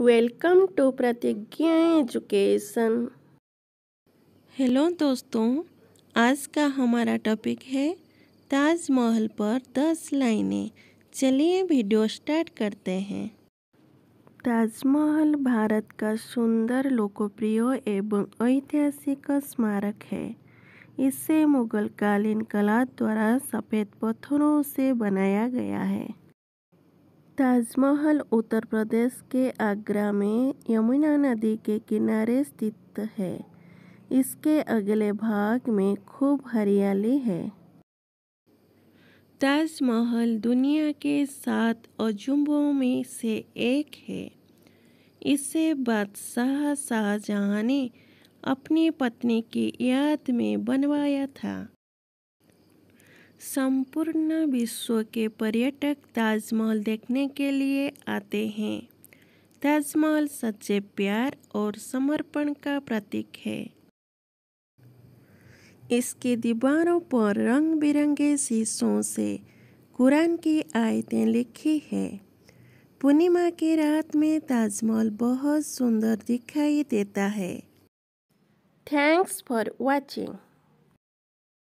welcome to Pratigya education hello दोस्तों आज का हमारा टॉपिक है ताजमहल पर दस लाइनें चलिए वीडियो स्टार्ट करते हैं ताजमहल भारत का सुंदर लोकप्रिय एवं ऐतिहासिक स्मारक है इसे मुगल कालीन कला द्वारा सफ़ेद पत्थरों से बनाया गया है ताजमहल उत्तर प्रदेश के आगरा में यमुना नदी के किनारे स्थित है इसके अगले भाग में खूब हरियाली है ताजमहल दुनिया के सात अजूबों में से एक है इसे बादशाह शाहजहाँ ने अपनी पत्नी की याद में बनवाया था संपूर्ण विश्व के पर्यटक ताजमहल देखने के लिए आते हैं ताजमहल सच्चे प्यार और समर्पण का प्रतीक है इसकी दीवारों पर रंग बिरंगे शीशों से कुरान की आयतें लिखी है पूर्णिमा की रात में ताजमहल बहुत सुंदर दिखाई देता है थैंक्स फॉर वॉचिंग